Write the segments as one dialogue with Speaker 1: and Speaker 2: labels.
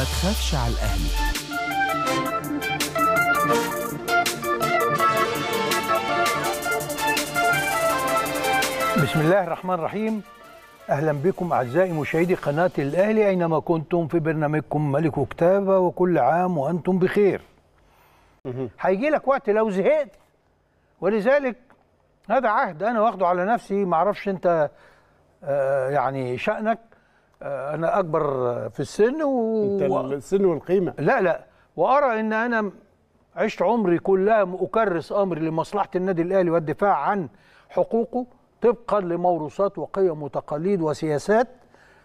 Speaker 1: ما تخافش على الأهل
Speaker 2: بسم الله الرحمن الرحيم أهلا بكم أعزائي مشاهدي قناة الأهلي أينما كنتم في برنامجكم ملك وكتابة وكل عام وأنتم بخير هيجي لك وقت لو زهقت ولذلك هذا عهد أنا واخده على نفسي معرفش أنت آه، يعني شأنك آه، انا اكبر في السن و... انت السن والقيمه لا لا وارى ان انا عشت عمري كلها اكرس امري لمصلحه النادي الاهلي والدفاع عن حقوقه طبقا لموروثات وقيم وتقاليد وسياسات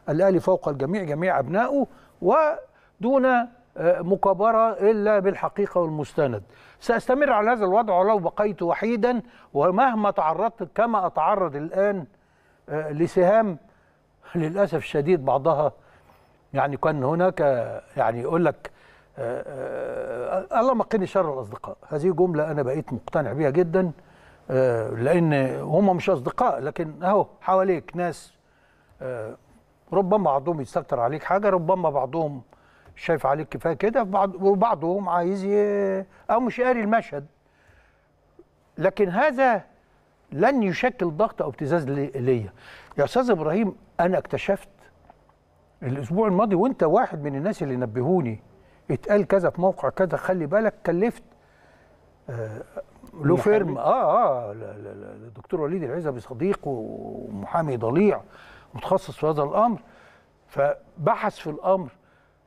Speaker 2: الاهلي فوق الجميع جميع ابنائه ودون آه، مكابره الا بالحقيقه والمستند. ساستمر على هذا الوضع ولو بقيت وحيدا ومهما تعرضت كما اتعرض الان آه، لسهام للاسف الشديد بعضها يعني كان هناك يعني يقول لك آه، آه، الله قني شر الاصدقاء هذه جمله انا بقيت مقتنع بيها جدا آه، لان هم مش اصدقاء لكن اهو حواليك ناس ربما بعضهم يستكتر عليك حاجه ربما بعضهم شايف عليك كفايه كده وبعضهم عايز او مش قاري المشهد لكن هذا لن يشكل ضغط او ابتزاز ليا يا استاذ ابراهيم انا اكتشفت الاسبوع الماضي وانت واحد من الناس اللي نبهوني اتقال كذا في موقع كذا خلي بالك كلفت آه فيرم اه اه الدكتور وليد العزبي صديق ومحامي ضليع متخصص في هذا الامر فبحث في الامر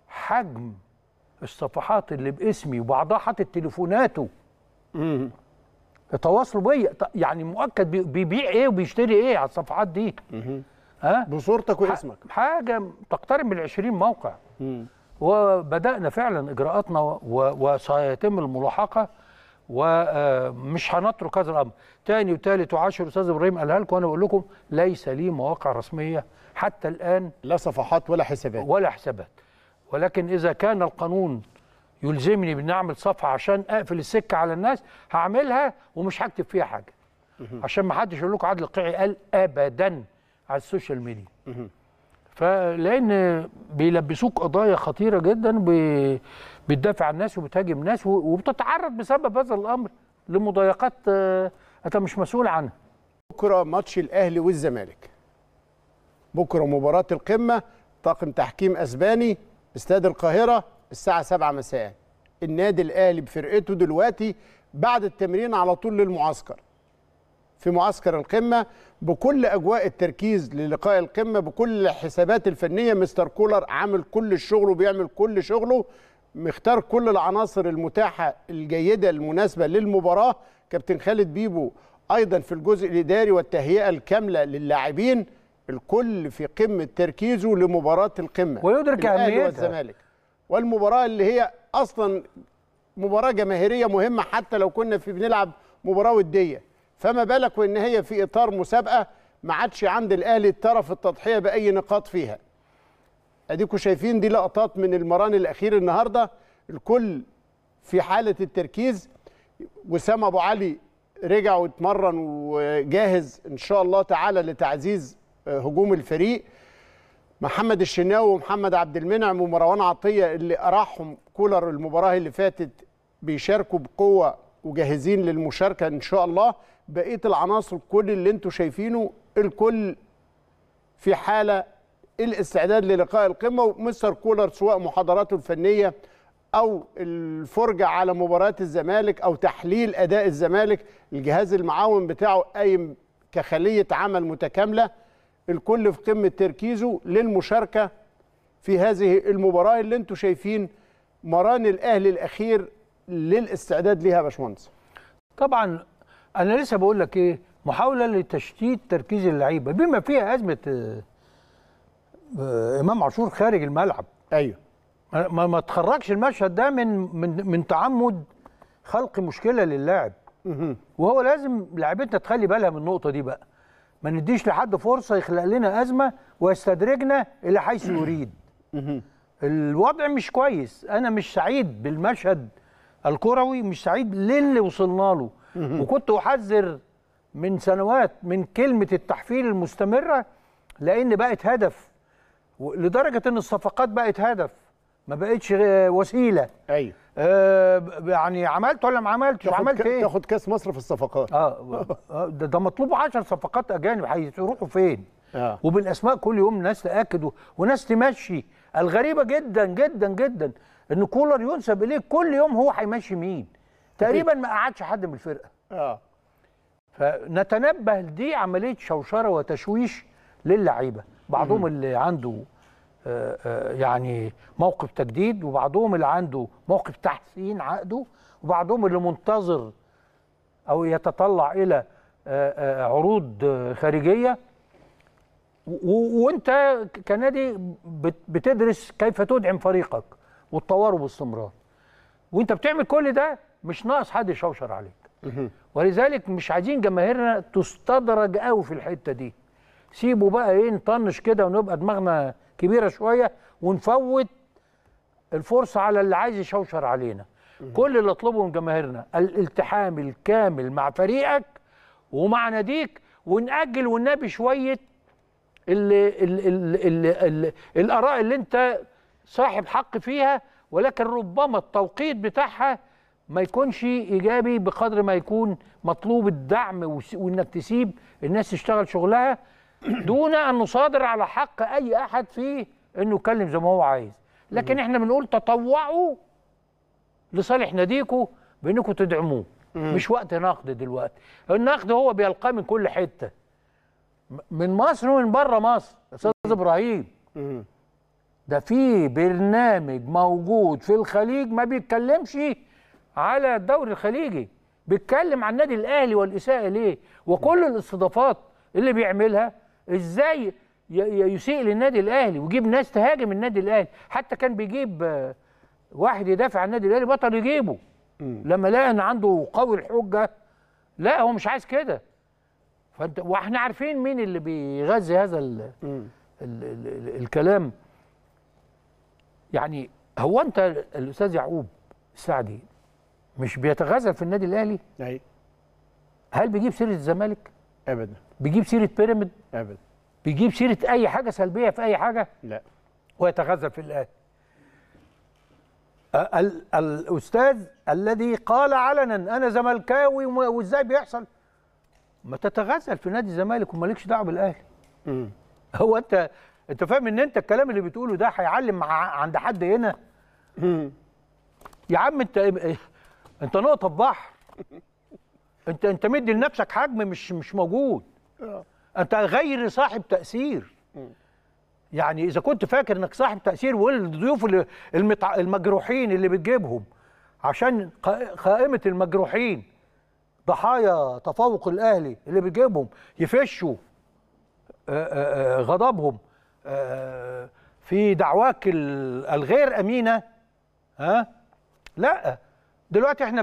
Speaker 2: حجم الصفحات اللي باسمي وبعضها حاطط تليفوناته يتواصلوا بيا يعني مؤكد بيبيع ايه وبيشتري ايه على الصفحات دي ها بصورتك واسمك حاجه تقترب من 20 موقع وبدانا فعلا اجراءاتنا وسيتم الملاحقه ومش آه، هنترك هذا الامر ثاني وثالث وعاشر استاذ ابراهيم قالها لكم وانا بقول لكم ليس لي مواقع رسميه حتى الان لا صفحات ولا حسابات ولا حسابات ولكن اذا كان القانون يلزمني بان اعمل صفحه عشان اقفل السكه على الناس هعملها ومش هكتب فيها حاجه عشان ما حدش يقول لكم عادل القيعي قال ابدا على السوشيال ميديا فلان بيلبسوك قضايا خطيره جدا بتدافع عن الناس وبتهاجم الناس وبتتعرض
Speaker 3: بسبب هذا الامر لمضايقات آه، انت مش مسؤول عنها بكره ماتش الاهلي والزمالك بكره مباراه القمه طاقم تحكيم اسباني استاد القاهره الساعه 7 مساء النادي الاهلي بفرقته دلوقتي بعد التمرين على طول للمعسكر في معسكر القمه بكل اجواء التركيز للقاء القمه بكل الحسابات الفنيه مستر كولر عامل كل الشغل وبيعمل كل شغله مختار كل العناصر المتاحه الجيده المناسبه للمباراه كابتن خالد بيبو ايضا في الجزء الاداري والتهيئه الكامله للاعبين الكل في قمه تركيزه لمباراه القمه ويدرك اهميتها والزمالك والمباراه اللي هي اصلا مباراه جماهيريه مهمه حتى لو كنا في بنلعب مباراه وديه فما بالك وان هي في اطار مسابقه ما عادش عند الاهلي الطرف التضحيه باي نقاط فيها اديكوا شايفين دي لقطات من المران الاخير النهارده الكل في حاله التركيز وسام ابو علي رجع واتمرن وجاهز ان شاء الله تعالى لتعزيز آه، هجوم الفريق محمد الشناوي ومحمد عبد المنعم ومروان عطيه اللي اراحهم كولر المباراه اللي فاتت بيشاركوا بقوه وجاهزين للمشاركه ان شاء الله بقيه العناصر كل اللي انتم شايفينه الكل في حاله الاستعداد للقاء القمه ومستر كولر سواء محاضراته الفنيه او الفرجه على مباراه الزمالك او تحليل اداء الزمالك الجهاز المعاون بتاعه قايم كخليه عمل متكامله الكل في قمه تركيزه للمشاركه في هذه المباراه اللي انتم شايفين مران الاهلي الاخير للاستعداد ليها يا باشمهندس طبعا انا لسه بقول لك ايه محاوله لتشتيت
Speaker 2: تركيز اللعيبه بما فيها ازمه آه، امام عاشور خارج الملعب ايوه ما ما تخرجش المشهد ده من من من تعمد خلق مشكله للاعب وهو لازم لعيبتنا تخلي بالها من النقطه دي بقى ما نديش لحد فرصه يخلق لنا ازمه ويستدرجنا الى حيث يريد الوضع مش كويس انا مش سعيد بالمشهد الكروي مش سعيد للي وصلنا له وكنت احذر من سنوات من كلمه التحفيل المستمره لان بقت هدف لدرجه ان الصفقات بقت هدف ما بقتش وسيله ايوه آه، يعني عملت ولا ما عملتش عملت ايه تاخد كاس مصر في الصفقات اه, آه، ده, ده مطلوب 10 صفقات اجانب هيروحوا فين آه. وبالاسماء كل يوم ناس تاكد وناس تمشي الغريبه جدا جدا جدا ان كولر ينسب اليه كل يوم هو هيمشي مين تقريبا ما قعدش حد من الفرقه اه فنتنبه لدي عمليه شوشره وتشويش للعيبه بعضهم اللي عنده آه، آه، يعني موقف تجديد وبعضهم اللي عنده موقف تحسين عقده وبعضهم اللي منتظر او يتطلع الى آه، عروض خارجيه وانت كنادي بتدرس كيف تدعم فريقك وتطوره باستمرار وانت بتعمل كل ده مش ناقص حد يشوشر عليك ولذلك مش عايزين جماهيرنا تستدرج قوي في الحته دي سيبوا بقى ايه نطنش كده ونبقى دماغنا كبيره شويه ونفوت الفرصه على اللي عايز يشوشر علينا كل اللي اطلبه من جماهيرنا الالتحام الكامل مع فريقك ومع ناديك ونأجل والنبي شويه اللي اللي اللي اللي الاراء اللي انت صاحب حق فيها ولكن ربما التوقيت بتاعها ما يكونش ايجابي بقدر ما يكون مطلوب الدعم وانك تسيب الناس تشتغل شغلها دون ان نصادر على حق اي احد فيه انه يتكلم زي ما هو عايز لكن احنا بنقول تطوعوا لصالح ناديكم بانكم تدعموه مش وقت نقد دلوقتي النقد هو بيلقاه من كل حته من مصر ومن بره مصر استاذ ابراهيم ده في برنامج موجود في الخليج ما بيتكلمش على الدوري الخليجي بيتكلم عن النادي الاهلي والاساءه ليه وكل الاستضافات اللي بيعملها ازاي يسيء للنادي الاهلي ويجيب ناس تهاجم النادي الاهلي حتى كان بيجيب آه، واحد يدافع عن النادي الاهلي بطل يجيبه م. لما لقى ان عنده قوي الحجه لا هو مش عايز كده فانت واحنا عارفين مين اللي بيغذي هذا ال ال ال الكلام يعني هو انت الاستاذ يعقوب السعدي مش بيتغزل في النادي الاهلي؟ ايوه هل بيجيب سيره الزمالك؟ ابدا بيجيب سيره بيراميد ابدا بيجيب سيره اي حاجه سلبيه في اي حاجه لا ويتغزل في ال الاستاذ الذي قال علنا انا زملكاوي وازاي بيحصل ما تتغزل في نادي الزمالك ومالكش دعوه بالاهلي هو انت انت فاهم ان انت الكلام اللي بتقوله ده هيعلم عند حد هنا يا عم انت انت نقطه في بحر انت انت مدي لنفسك حجم مش مش موجود اه. انت غير صاحب تاثير يعني اذا كنت فاكر انك صاحب تاثير والضيوف المتع... المجروحين اللي بتجيبهم عشان قائمه المجروحين ضحايا تفوق الاهلي اللي بتجيبهم يفشوا آه، آه، غضبهم في دعواك الغير امينه ها لا دلوقتي احنا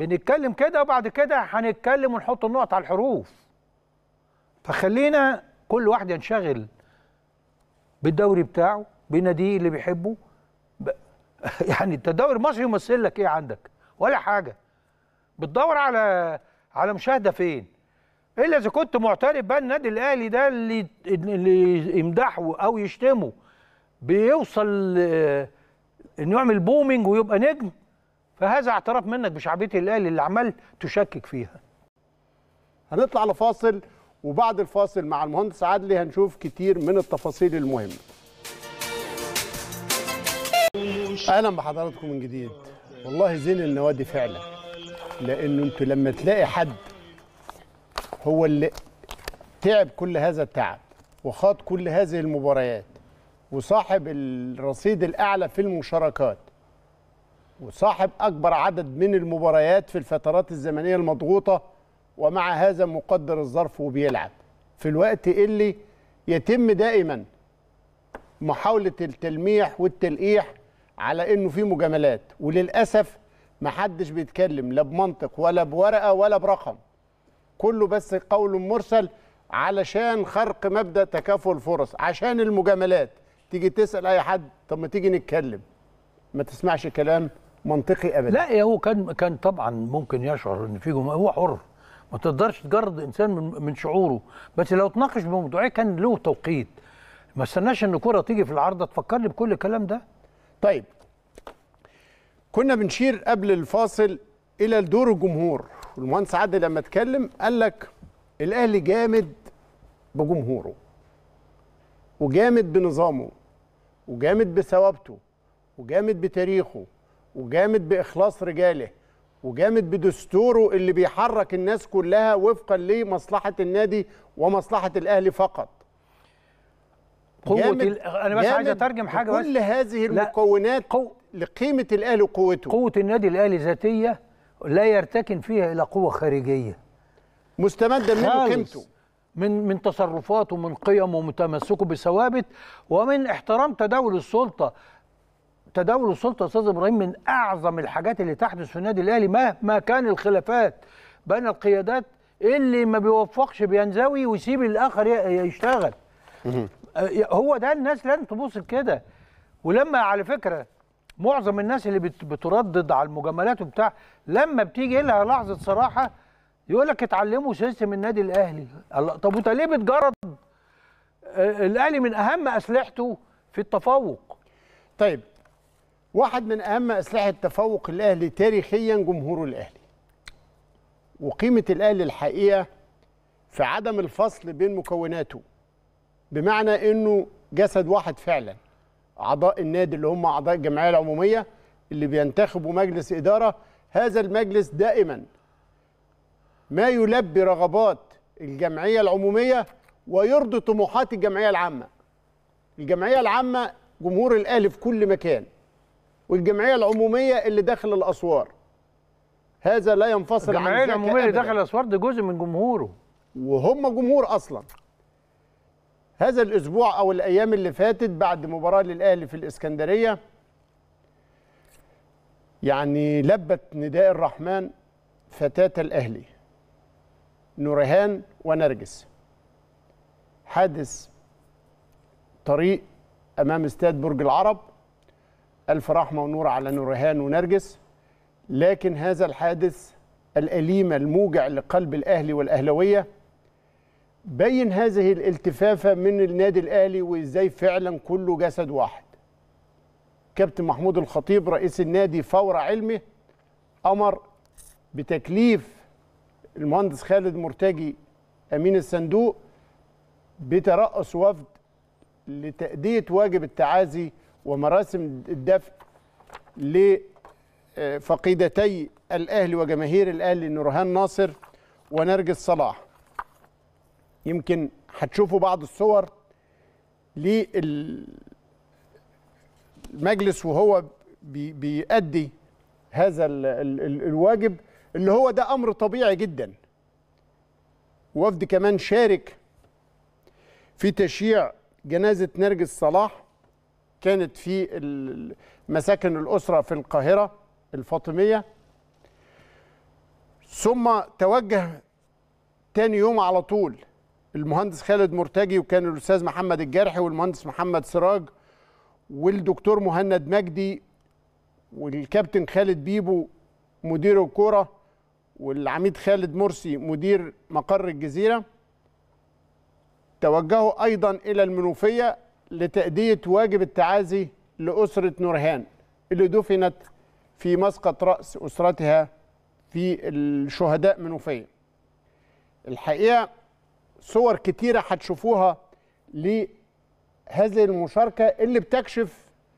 Speaker 2: بنتكلم كده وبعد كده هنتكلم ونحط النقط على الحروف فخلينا كل واحد ينشغل بالدوري بتاعه بناديه اللي بيحبه ب... يعني انت الدوري المصري يمثل لك ايه عندك ولا حاجه بتدور على على مشاهده فين الا اذا كنت معترف بقى النادي الاهلي ده اللي اللي يمدحه او يشتمه بيوصل آه، انه يعمل بومينج ويبقى نجم فهذا اعتراف منك بشعبيه
Speaker 3: الاهلي اللي عمال تشكك فيها هنطلع لفاصل وبعد الفاصل مع المهندس عدلي هنشوف كتير من التفاصيل المهمه اهلا بحضراتكم من جديد والله زين النوادي فعلا لانه انتوا لما تلاقي حد هو اللي تعب كل هذا التعب وخاض كل هذه المباريات وصاحب الرصيد الاعلى في المشاركات وصاحب أكبر عدد من المباريات في الفترات الزمنية المضغوطة ومع هذا مقدر الظرف وبيلعب في الوقت اللي يتم دائما محاولة التلميح والتلقيح على انه في مجاملات وللاسف ما حدش بيتكلم لا بمنطق ولا بورقه ولا برقم كله بس قول مرسل علشان خرق مبدا تكافؤ الفرص عشان المجاملات تيجي تسال اي حد طب ما تيجي نتكلم ما تسمعش كلام منطقي ابدا لا هو كان كان طبعا
Speaker 2: ممكن يشعر ان في جمهور هو حر ما تقدرش تجرد انسان من, من شعوره بس لو تناقش بموضوعيه كان له توقيت ما استناش ان الكره تيجي في العارضه تفكرني بكل الكلام
Speaker 3: ده طيب كنا بنشير قبل الفاصل الى دور الجمهور والمهندس عادل لما اتكلم قال لك الاهلي جامد بجمهوره وجامد بنظامه وجامد بثوابته وجامد بتاريخه وجامد باخلاص رجاله وجامد بدستوره اللي بيحرك الناس كلها وفقا لمصلحه النادي ومصلحه الاهلي فقط قوة انا بس عايز اترجم حاجه بس كل هذه المكونات قو... لقيمه الاهلي وقوته قوه النادي الاهلي ذاتيه
Speaker 2: لا يرتكن فيها الى قوه خارجيه مستمده منه قيمته من من تصرفاته من قيمه ومتمسكه بثوابت ومن احترام تداول السلطه تداول السلطه استاذ ابراهيم من اعظم الحاجات اللي تحدث في النادي الاهلي مهما كان الخلافات بين القيادات اللي ما بيوفقش بينزوي ويسيب الاخر يشتغل هو ده الناس لازم تبص كده ولما على فكره معظم الناس اللي بتردد على المجاملات وبتاع لما بتيجي لها لحظه صراحه يقول لك اتعلموا سيستم النادي الاهلي طب وانت ليه
Speaker 3: بتجرد آه، الاهلي من اهم اسلحته في التفوق طيب واحد من اهم اسلحه تفوق الاهلي تاريخيا جمهوره الاهلي وقيمه الاهلي الحقيقه في عدم الفصل بين مكوناته بمعنى انه جسد واحد فعلا اعضاء النادي اللي هم اعضاء الجمعيه العموميه اللي بينتخبوا مجلس اداره هذا المجلس دائما ما يلبي رغبات الجمعيه العموميه ويرضي طموحات الجمعيه العامه الجمعيه العامه جمهور الاهلي في كل مكان والجمعيه العموميه اللي داخل الاسوار هذا لا ينفصل عن الجمعيه العموميه اللي داخل الاسوار ده جزء من جمهوره وهم جمهور اصلا هذا الاسبوع او الايام اللي فاتت بعد مباراه للاهلي في الاسكندريه يعني لبت نداء الرحمن فتاة الاهلي نورهان ونرجس حادث طريق امام استاد برج العرب ألف رحمة ونور على نورهان ونرجس لكن هذا الحادث الأليم الموجع لقلب الأهلي والأهلوية بين هذه الالتفافة من النادي الأهلي وإزاي فعلا كله جسد واحد كابتن محمود الخطيب رئيس النادي فور علمه أمر بتكليف المهندس خالد مرتجي أمين الصندوق بترأس وفد لتأدية واجب التعازي ومراسم الدفع لفقيدتي الأهلي وجماهير الأهلي نورهان ناصر ونرجس صلاح يمكن هتشوفوا بعض الصور للمجلس وهو بيؤدي هذا الواجب اللي هو ده أمر طبيعي جدا وفد كمان شارك في تشييع جنازة نرجس صلاح كانت في مساكن الأسرة في القاهرة الفاطمية ثم توجه تاني يوم على طول المهندس خالد مرتجي وكان الأستاذ محمد الجرحي والمهندس محمد سراج والدكتور مهند مجدي والكابتن خالد بيبو مدير الكوره والعميد خالد مرسي مدير مقر الجزيرة توجهوا أيضا إلى المنوفية لتأدية واجب التعازي لأسرة نورهان اللي دفنت في مسقط رأس أسرتها في الشهداء منوفية الحقيقة صور كتيرة هتشوفوها لهذه المشاركة اللي بتكشف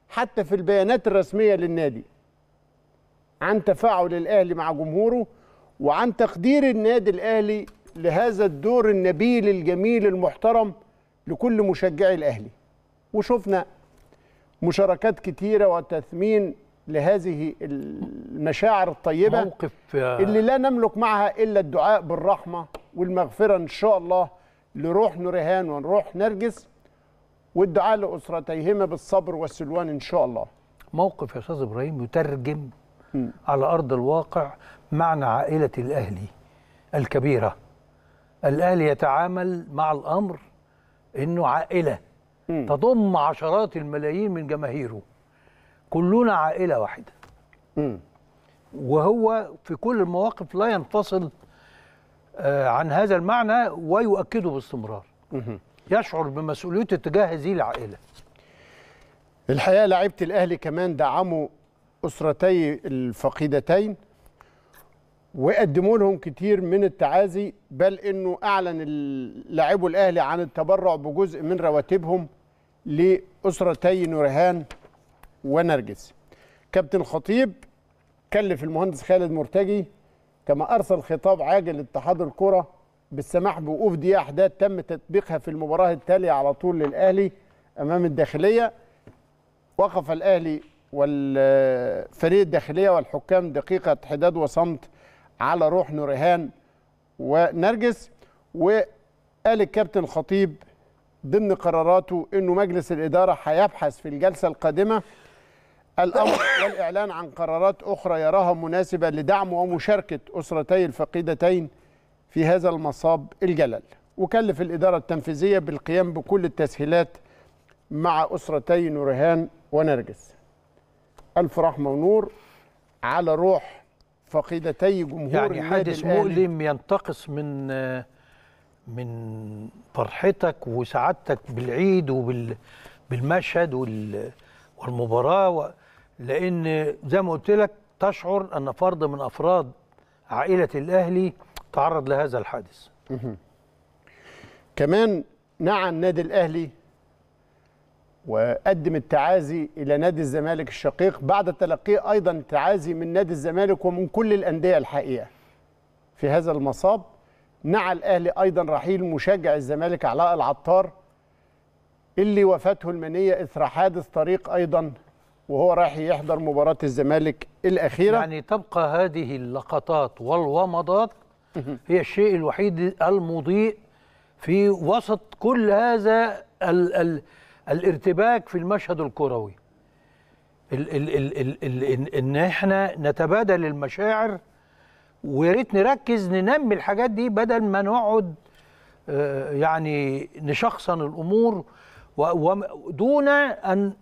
Speaker 3: حتى في البيانات الرسمية للنادي عن تفاعل الأهلي مع جمهوره وعن تقدير النادي الأهلي لهذا الدور النبيل الجميل المحترم لكل مشجعي الأهلي وشفنا مشاركات كتيره وتثمين لهذه المشاعر الطيبه موقف آه، اللي لا نملك معها الا الدعاء بالرحمه والمغفره ان شاء الله لروح نورهان ونروح نرجس والدعاء لاسرتيهما بالصبر والسلوان ان
Speaker 2: شاء الله. موقف يا استاذ ابراهيم يترجم م. على ارض الواقع معنى عائله الاهلي الكبيره. الاهلي يتعامل مع الامر انه عائله تضم عشرات الملايين من جماهيره كلنا عائله واحده وهو في كل المواقف لا ينفصل آه، عن هذا المعنى ويؤكده باستمرار
Speaker 3: يشعر بمسؤوليته تجاه هذه العائله الحقيقه لعبت الاهلي كمان دعموا اسرتي الفقيدتين وقدموا لهم كتير من التعازي بل انه اعلن لاعبو الاهلي عن التبرع بجزء من رواتبهم لاسرتي نورهان ونرجس. كابتن خطيب كلف المهندس خالد مرتجي كما ارسل خطاب عاجل لاتحاد الكره بالسماح بوقوف دي احداث تم تطبيقها في المباراه التاليه على طول للاهلي امام الداخليه وقف الاهلي والفريق الداخليه والحكام دقيقه حداد وصمت على روح نورهان ونرجس وقال الكابتن الخطيب ضمن قراراته انه مجلس الاداره هيبحث في الجلسه القادمه الامر والاعلان عن قرارات اخرى يراها مناسبه لدعم ومشاركه اسرتي الفقيدتين في هذا المصاب الجلل وكلف الاداره التنفيذيه بالقيام بكل التسهيلات مع اسرتي نورهان ونرجس الف رحمه ونور على روح فقيدتي جمهور يعني حادث مؤلم
Speaker 2: ينتقص من من فرحتك وسعادتك بالعيد وبالمشهد والمباراه لان زي ما قلت لك تشعر ان فرد من افراد
Speaker 3: عائله الاهلي تعرض لهذا الحادث كمان نعى النادي الاهلي وقدم التعازي إلى نادي الزمالك الشقيق بعد تلقيه أيضا تعازي من نادي الزمالك ومن كل الأندية الحقيقة في هذا المصاب نعى الأهلي أيضا رحيل مشجع الزمالك علاء العطار اللي وفاته المنية إثر حادث طريق أيضا وهو رايح يحضر مباراة الزمالك الأخيرة يعني
Speaker 2: تبقى هذه اللقطات والومضات هي الشيء الوحيد المضيء في وسط كل هذا ال ال الارتباك في المشهد الكروي ال ال ال ال ال ان احنا نتبادل المشاعر ويا ريت نركز ننمي الحاجات دي بدل ما نقعد آه، يعني نشخصن الامور ودون ان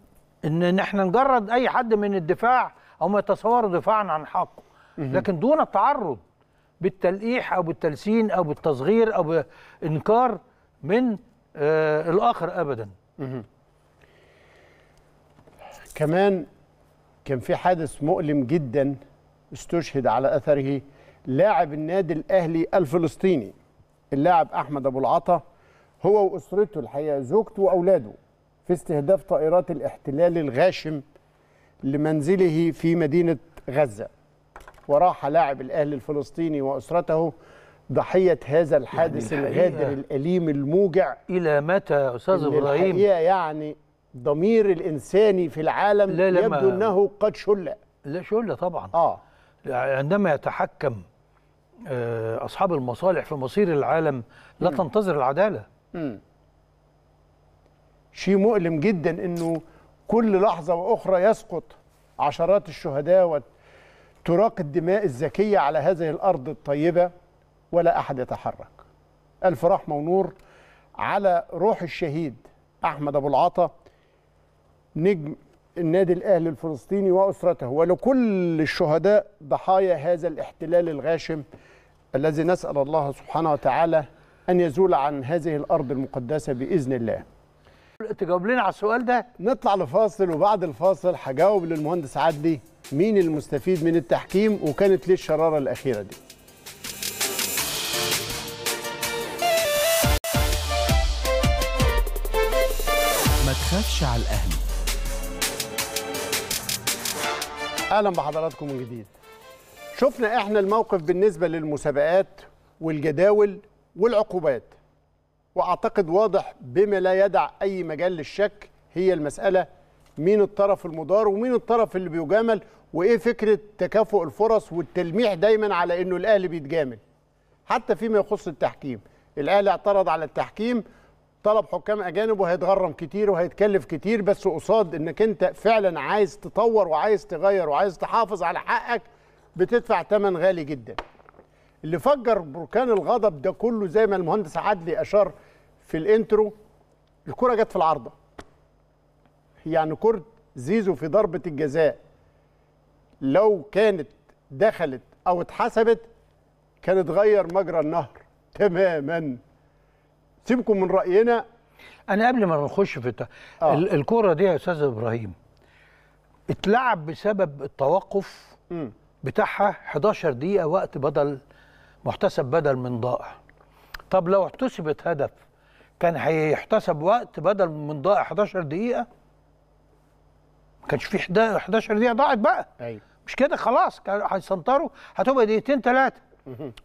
Speaker 2: ان احنا نجرد اي حد من الدفاع او ما يتصور دفاعا عن حقه لكن دون التعرض بالتلقيح او بالتلسين او بالتصغير او بانكار من آه، الاخر ابدا
Speaker 3: كمان كان في حادث مؤلم جدا استشهد على اثره لاعب النادي الاهلي الفلسطيني اللاعب احمد ابو العطا هو واسرته الحقيقه زوجته واولاده في استهداف طائرات الاحتلال الغاشم لمنزله في مدينه غزه وراح لاعب الاهلي الفلسطيني واسرته ضحية هذا يعني الحادث يعني الغادر الأليم الموجع
Speaker 2: إلى متى يا أستاذ إبراهيم؟ الحقيقة
Speaker 3: يعني ضمير الإنساني في العالم
Speaker 2: لا لا يبدو أنه قد شل لا شل طبعا آه عندما يتحكم آه، أصحاب المصالح في مصير العالم لا م. تنتظر العدالة م.
Speaker 3: شيء مؤلم جدا أنه كل لحظة وأخرى يسقط عشرات الشهداء وتراق الدماء الزكية على هذه الأرض الطيبة ولا أحد يتحرك ألف رحمة ونور على روح الشهيد أحمد أبو العطا نجم النادي الأهلي الفلسطيني وأسرته ولكل الشهداء ضحايا هذا الاحتلال الغاشم الذي نسأل الله سبحانه وتعالى أن يزول عن هذه الأرض المقدسة بإذن الله تجاوب لنا على السؤال ده نطلع لفاصل وبعد الفاصل هجاوب للمهندس عدلي مين المستفيد من التحكيم وكانت ليه الشرارة الأخيرة دي
Speaker 1: المنافسة على الأهلي
Speaker 3: أهلا بحضراتكم من جديد شفنا إحنا الموقف بالنسبة للمسابقات والجداول والعقوبات وأعتقد واضح بما لا يدع أي مجال للشك هي المسألة مين الطرف المضار ومين الطرف اللي بيجامل وإيه فكرة تكافؤ الفرص والتلميح دايما على إنه الأهلي بيتجامل حتى فيما يخص التحكيم الأهلي اعترض على التحكيم طلب حكام اجانب وهيتغرم كتير وهيتكلف كتير بس قصاد انك انت فعلا عايز تطور وعايز تغير وعايز تحافظ على حقك بتدفع ثمن غالي جدا اللي فجر بركان الغضب ده كله زي ما المهندس عدلي اشار في الانترو الكره جت في العارضه يعني كره زيزو في ضربه الجزاء لو كانت دخلت او اتحسبت كان اتغير مجرى النهر تماما سيبكم من راينا
Speaker 2: انا قبل ما نخش في الت... آه. الكوره دي يا استاذ ابراهيم اتلعب بسبب التوقف م. بتاعها 11 دقيقه وقت بدل محتسب بدل من ضائع طب لو احتسبت هدف كان هيحتسب وقت بدل من ضائع 11 دقيقه ما كانش في 11 دقيقه ضاعت بقى أيوة. مش كده خلاص هيسنطروا هتبقى دقيقتين ثلاثه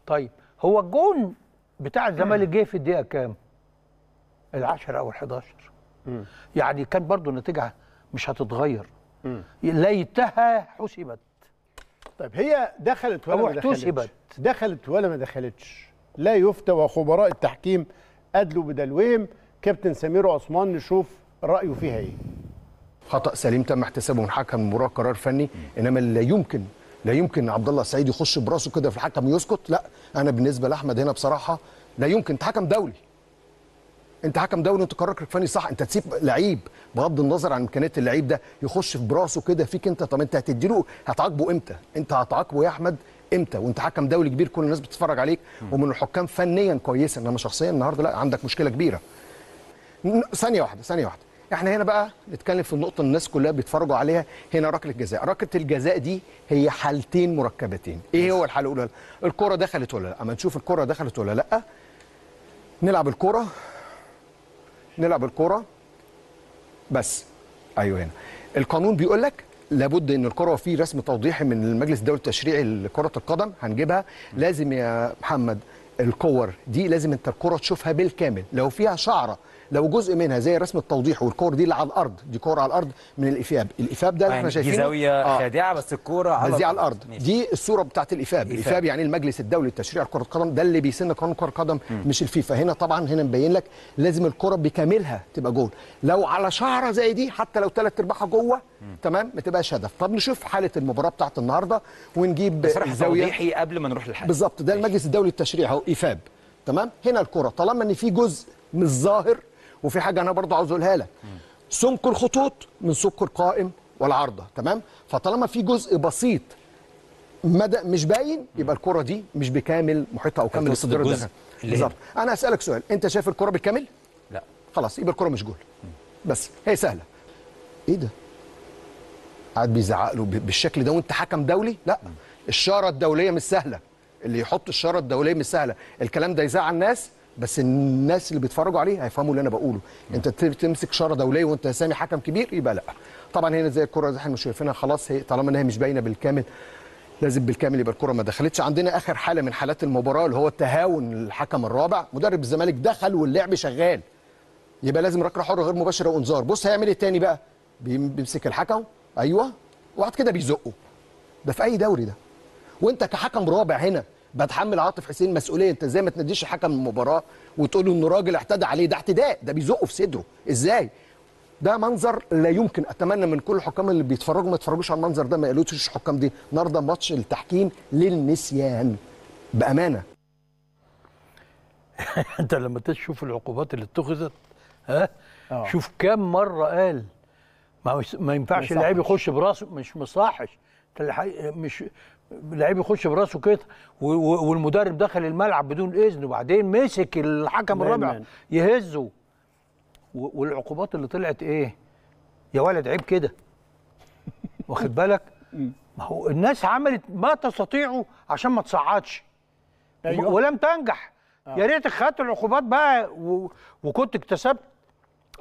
Speaker 2: طيب هو الجون بتاع الزمالك جه في الدقيقه كام العشر أو الحداشر يعني كان برضو النتيجة مش هتتغير ليتها حسبت طيب هي دخلت ولا ما دخلتش
Speaker 3: دخلت ولا ما دخلتش لا يفتى وخبراء التحكيم أدلوا بدلوهم كابتن سمير عثمان نشوف رأيه فيها إيه
Speaker 4: خطأ سليم تم احتسابه من حكم المباراة قرار فني إنما لا يمكن لا يمكن عبد الله السعيد يخش براسه كده في الحكم يسكت لا أنا بالنسبة لأحمد هنا بصراحة لا يمكن تحكم دولي انت حكم دولي انت قرارك فني صح انت تسيب لعيب بغض النظر عن امكانيات اللعيب ده يخش في براسه كده فيك انت طب انت هتديله هتعاقبه امتى؟ انت هتعاقبه يا احمد امتى وانت حكم دولي كبير كل الناس بتتفرج عليك ومن الحكام فنيا كويسه انما شخصيا النهارده لا عندك مشكله كبيره. ثانيه واحده ثانيه واحده احنا هنا بقى نتكلم في النقطه الناس كلها بيتفرجوا عليها هنا ركله جزاء ركله الجزاء دي هي حالتين مركبتين ايه هو الحاله الاولى الكره دخلت ولا لا اما نشوف الكره دخلت ولا لا نلعب الكره نلعب الكوره بس ايوه هنا القانون بيقول لك لابد ان الكره وفي رسم توضيحي من المجلس الدولي التشريعي لكره القدم هنجيبها لازم يا محمد الكور دي لازم انت الكره تشوفها بالكامل لو فيها شعره لو جزء منها زي رسم التوضيح والكور دي اللي على الارض دي كور على الارض من الافاب الافاب ده اللي احنا يعني شايفينه دي زاويه آه. خادعه بس
Speaker 1: الكوره على على الارض
Speaker 4: ميش. دي الصوره بتاعت الافاب الافاب يعني المجلس الدولي لتشريع كره القدم ده اللي بيسن قانون كره القدم مش الفيفا هنا طبعا هنا مبين لك لازم الكره بكاملها تبقى جول لو على شعره زي دي حتى لو ثلاث ارباعها جوه تمام ما تبقاش هدف طب نشوف حاله المباراه بتاعت النهارده ونجيب الزاويه قبل ما نروح للحاله بالظبط ده المجلس الدولي للتشريع اهو افاب تمام هنا الكره طالما ان في جزء مش ظاهر وفي حاجه انا برضه عاوز اقولها لك سمك الخطوط من سمك القائم والعارضه تمام فطالما في جزء بسيط مدى مش باين يبقى الكره دي مش بكامل محيطها او كامل الصدر ده بالظبط انا هسالك سؤال انت شايف الكره بالكامل لا خلاص يبقى الكره مش جول بس هي سهله ايه ده قاعد بيزعق له بالشكل ده وانت حكم دولي لا الشاره الدوليه مش سهله اللي يحط الشاره الدوليه مش سهله الكلام ده يزعل الناس بس الناس اللي بيتفرجوا عليه هيفهموا اللي انا بقوله م. انت تمسك شاره دوليه وانت سامي حكم كبير يبقى لا طبعا هنا زي الكره زي احنا شايفينها خلاص هي طالما انها مش باينه بالكامل لازم بالكامل يبقى الكره ما دخلتش عندنا اخر حاله من حالات المباراه اللي هو التهاون الحكم الرابع مدرب الزمالك دخل واللعب شغال يبقى لازم ركله حره غير مباشره وانذار بص هيعمل ايه تاني بقى بيمسك الحكم ايوه وبعد كده بيزقه ده في اي دوري ده وانت كحكم رابع هنا بتحمل عاطف حسين مسؤوليه انت ازاي ما تنديش الحكم المباراه وتقول انه راجل اعتدى عليه ده اعتداء ده بيزقه في صدره ازاي ده منظر لا يمكن اتمنى من كل الحكام اللي بيتفرجوا ما يتفرجوش على المنظر ده ما يقولوش الحكام دي النهارده ماتش التحكيم للنسيان بامانه
Speaker 2: انت لما تشوف العقوبات اللي اتخذت ها أوه. شوف كم مره قال ما ما ينفعش اللاعب يخش براسه مش مصاحش مش لعيب يخش براسه كده والمدرب دخل الملعب بدون اذن وبعدين مسك الحكم الرابع يهزه والعقوبات اللي طلعت ايه يا ولد عيب كده واخد بالك ما هو الناس عملت ما تستطيعه عشان ما تصعدش أيوة. ولم تنجح آه. يا ريتك خدت العقوبات بقى و... وكنت اكتسبت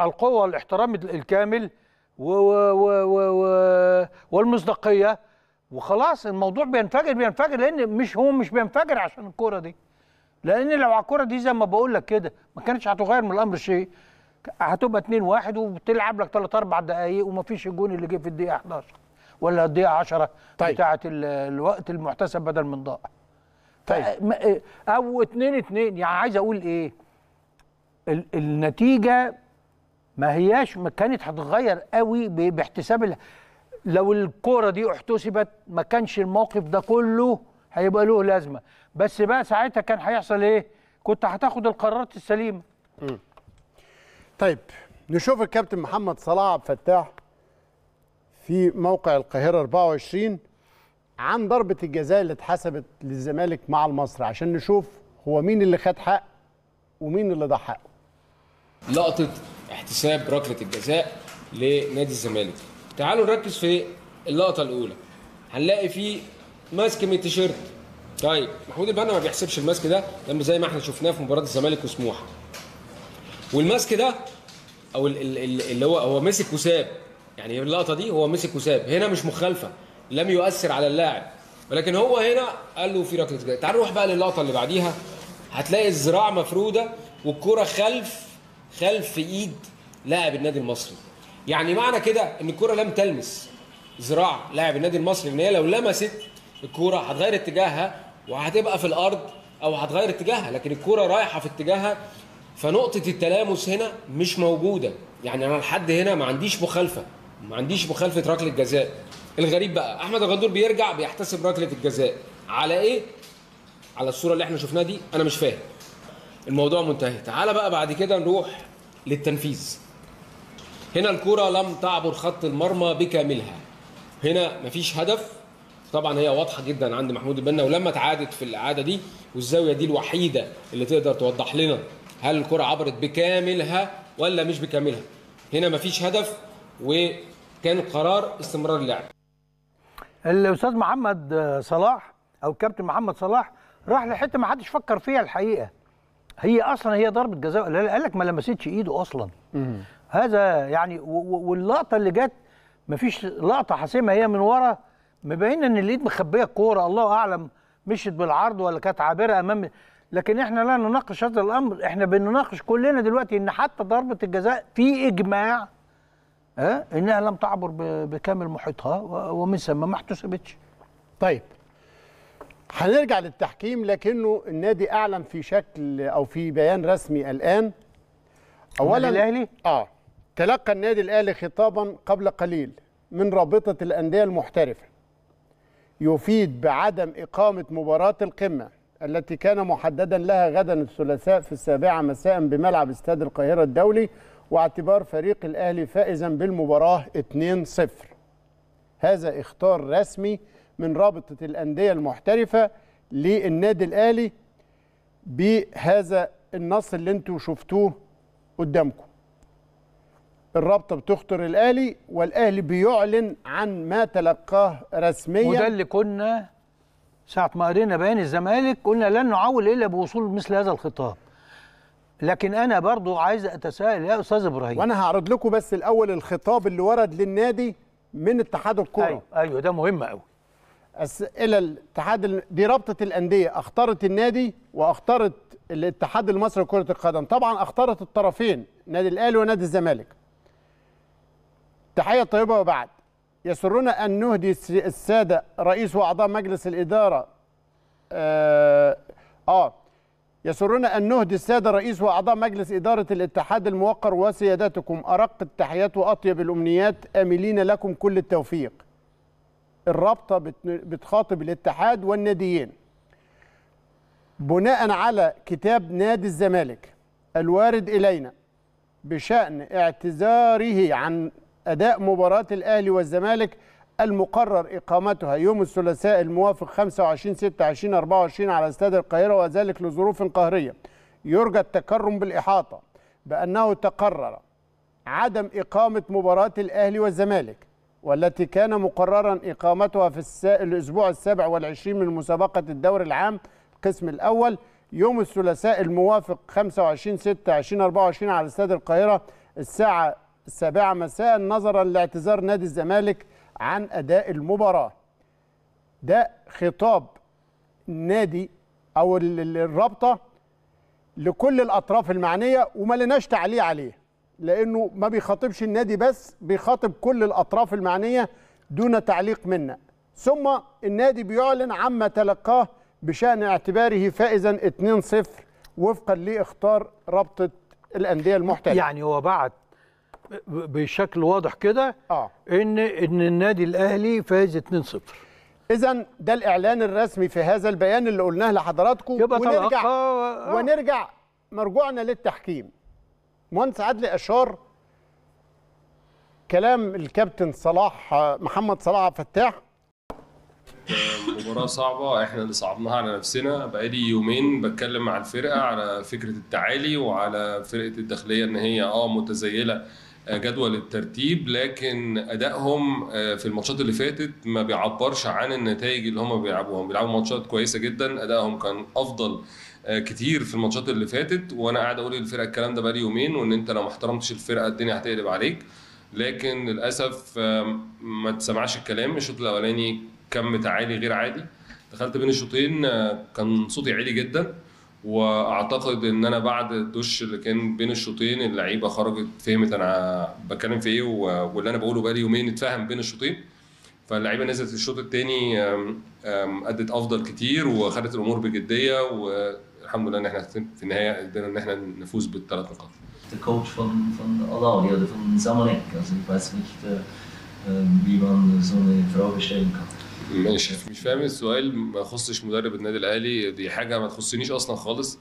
Speaker 2: القوه والاحترام الكامل و... و... و... و... والمصداقيه وخلاص الموضوع بينفجر بينفجر لان مش هو مش بينفجر عشان الكوره دي لان لو على الكوره دي زي ما بقول لك كده ما كانتش هتغير من الامر شيء هتبقى 2 1 وبتلعب لك 3 4 دقائق ومفيش الجون اللي جه في الدقيقه 11 ولا الدقيقه 10 طيب. بتاعه الوقت المحتسب بدل من ضاع طيب آه، او 2 2 يعني عايز اقول ايه ال النتيجه ما هياش ما كانت هتتغير قوي باحتساب لو الكوره دي احتسبت ما كانش الموقف ده كله هيبقى له لازمه
Speaker 3: بس بقى ساعتها كان هيحصل ايه كنت هتاخد القرارات السليمه م. طيب نشوف الكابتن محمد صلاح عبد الفتاح في موقع القاهره 24 عن ضربه الجزاء اللي اتحسبت للزمالك مع المصري عشان نشوف هو مين اللي خد حق ومين اللي ضحى
Speaker 1: لقطه احتساب ركله الجزاء لنادي الزمالك تعالوا نركز في اللقطه الاولى هنلاقي فيه ماسك من التيشيرت طيب محمود البنا ما بيحسبش الماسك ده لما زي ما احنا شفناه في مباراه الزمالك وسموحه والماسك ده او اللي هو هو مسك وساب يعني اللقطه دي هو مسك وساب هنا مش مخالفه لم يؤثر على اللاعب ولكن هو هنا قال له في ركله تعال نروح بقى للقطه اللي بعديها هتلاقي الذراع مفروده والكره خلف خلف ايد لاعب النادي المصري يعني معنى كده ان الكرة لم تلمس ذراع لاعب النادي المصري ان هي لو لمست الكرة هتغير اتجاهها وهتبقى في الارض او هتغير اتجاهها لكن الكرة رايحة في اتجاهها فنقطة التلامس هنا مش موجودة يعني انا لحد هنا ما عنديش مخالفة ما عنديش مخالفة ركلة جزاء الغريب بقى احمد الغندور بيرجع بيحتسب ركلة الجزاء على ايه على الصورة اللي احنا شفناها دي انا مش فاهم الموضوع منتهي تعالى بقى بعد كده نروح للتنفيذ هنا الكرة لم تعبر خط المرمى بكاملها هنا مفيش هدف طبعا هي واضحه جدا عند محمود البنا ولما اتعادت في الاعاده دي والزاويه دي الوحيده اللي تقدر توضح لنا هل الكره عبرت بكاملها ولا مش بكاملها هنا مفيش هدف وكان قرار استمرار اللعب
Speaker 2: الاستاذ محمد صلاح او الكابتن محمد صلاح راح لحته ما حدش فكر فيها الحقيقه هي اصلا هي ضربه جزاء قال لك ما لمستش ايده اصلا هذا يعني واللقطه اللي جت مفيش لقطه حاسمه هي من ورا مبين ان الايد مخبيه الكوره الله اعلم مشت بالعرض ولا كانت عابره امام لكن احنا لا نناقش هذا الامر احنا بنناقش كلنا دلوقتي ان حتى ضربه الجزاء في اجماع اه انها لم تعبر بكامل محيطها
Speaker 3: ومن ثم ما احتسبتش طيب هنرجع للتحكيم لكنه النادي اعلن في شكل او في بيان رسمي الان اولا الاهلي اه تلقى النادي الاهلي خطابا قبل قليل من رابطه الانديه المحترفه يفيد بعدم اقامه مباراه القمه التي كان محددا لها غدا الثلاثاء في السابعه مساء بملعب استاد القاهره الدولي واعتبار فريق الاهلي فائزا بالمباراه 2-0 هذا اختار رسمي من رابطه الانديه المحترفه للنادي الاهلي بهذا النص اللي انتوا شفتوه قدامكم الرابطه بتخطر الاهلي والاهلي بيعلن عن ما تلقاه رسميا وده اللي
Speaker 2: كنا
Speaker 3: ساعه ما قرينا بيان الزمالك
Speaker 2: قلنا لن نعول الا بوصول مثل هذا الخطاب لكن انا برضو عايز اتساءل
Speaker 3: يا استاذ ابراهيم وانا هعرض لكم بس الاول الخطاب اللي ورد للنادي من اتحاد الكره ايوه, أيوة ده مهم قوي الى الاتحاد دي رابطه الانديه اختارت النادي واختارت الاتحاد المصري لكره القدم طبعا اختارت الطرفين نادي الاهلي ونادي الزمالك تحية طيبة وبعد يسرنا أن نهدي السادة رئيس وأعضاء مجلس الإدارة آه, آه يسرنا أن نهدي السادة رئيس وأعضاء مجلس إدارة الاتحاد الموقر وسيادتكم أرق التحيات وأطيب الأمنيات آملين لكم كل التوفيق الرابطة بتخاطب الاتحاد والناديين بناء على كتاب نادي الزمالك الوارد إلينا بشأن اعتذاره عن أداء مباراة الأهلي والزمالك المقرر إقامتها يوم الثلاثاء الموافق 25 6 2024 على استاد القاهرة وذلك لظروف قهرية يرجى التكرم بالإحاطة بأنه تقرر عدم إقامة مباراة الأهلي والزمالك والتي كان مقررا إقامتها في السا... الأسبوع السابع والعشرين من مسابقة الدور العام القسم الأول يوم الثلاثاء الموافق 25 6 2024 على استاد القاهرة الساعة السابعة مساء نظرا لاعتذار نادي الزمالك عن أداء المباراة ده خطاب النادي أو الرابطة لكل الأطراف المعنية وما لناش تعليق عليه لأنه ما بيخاطبش النادي بس بيخاطب كل الأطراف المعنية دون تعليق منا ثم النادي بيعلن عما تلقاه بشأن اعتباره فائزا 2-0 وفقا لاختار رابطة الأندية المحترفة
Speaker 2: يعني هو بعت بشكل واضح كده آه. ان ان النادي
Speaker 3: الاهلي فاز 2-0 اذا ده الاعلان الرسمي في هذا البيان اللي قلناه لحضراتكم ونرجع آه،, آه،, آه. ونرجع مرجوعنا للتحكيم مهندس عدلي اشار كلام الكابتن صلاح آه، محمد صلاح عبد الفتاح
Speaker 5: مباراة صعبة احنا اللي صعبناها على نفسنا بقالي يومين بتكلم مع الفرقة على فكرة التعالي وعلى فرقة الداخلية ان هي اه متزيلة آه، جدول الترتيب لكن ادائهم آه، في الماتشات اللي فاتت ما بيعبرش عن النتائج اللي هم بيلعبوها بيلعبوا ماتشات كويسه جدا ادائهم كان افضل آه، كتير في الماتشات اللي فاتت وانا قاعد اقول للفرقه الكلام ده بقالي يومين وان انت لو ما احترمتش الفرقه الدنيا هتقلب عليك لكن للاسف ما تسمعش الكلام الشوط الاولاني كم تعالي غير عادي دخلت بين الشوطين كان صوتي عالي جدا واعتقد ان انا بعد الدش اللي كان بين الشوطين اللعيبه خرجت فهمت انا بتكلم في ايه واللي انا بقوله بقالي يومين اتفهم بين الشوطين فاللعيبه نزلت في الشوط الثاني ادت افضل كتير وخدت الامور بجديه والحمد لله ان احنا في النهايه قدرنا ان احنا نفوز بالثلاث نقاط. De coach von van Alawi, von Samanek also ich weiß nicht wie man eine Frage stellen kann. ماشي مش فاهم السؤال ما يخصش مدرب النادي الاهلي دي حاجه ما تخصنيش اصلا خالص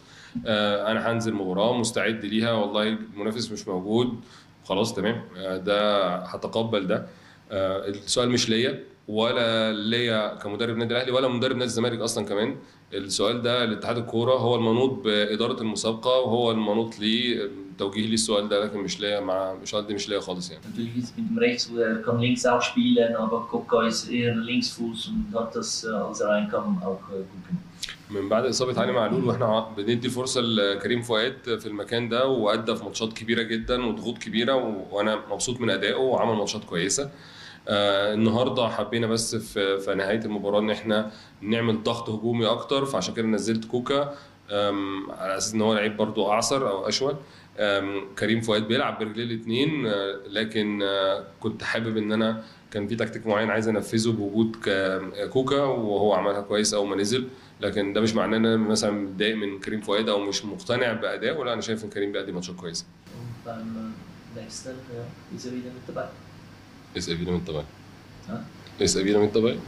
Speaker 5: آه، انا هنزل مباراه مستعد ليها والله المنافس مش موجود خلاص تمام آه، ده هتقبل ده آه، السؤال مش ليا ولا ليا كمدرب نادي الاهلي ولا مدرب نادي الزمالك اصلا كمان السؤال ده لاتحاد الكوره هو المنوط باداره المسابقه وهو المنوط ليه توجيه لي السؤال ده لكن مش لاقي مع مش قد مش لاقي خالص يعني. rechts er links eher links äh, als er äh, من بعد اصابه علي معلول واحنا بندي فرصه لكريم فؤاد في المكان ده وادى في ماتشات كبيره جدا وضغوط كبيره وانا مبسوط من ادائه وعمل ماتشات كويسه آه النهارده حبينا بس في, في نهايه المباراه ان احنا نعمل ضغط هجومي اكتر فعشان كده نزلت كوكا على اساس ان هو لعيب برضو اعصر او اشول كريم فؤاد بيلعب برجليه الاثنين أه، لكن أه، كنت حابب ان انا كان في تكتيك معين عايز انفذه بوجود أه، كوكا وهو عملها كويس اول ما نزل لكن ده مش معناه ان انا مثلا متضايق من كريم فؤاد او مش مقتنع بادائه لا انا شايف ان كريم بيقدم ماتشات كويسه. اسابيلا من طبعي اسابيلا من طبعي اسابيلا من طبعي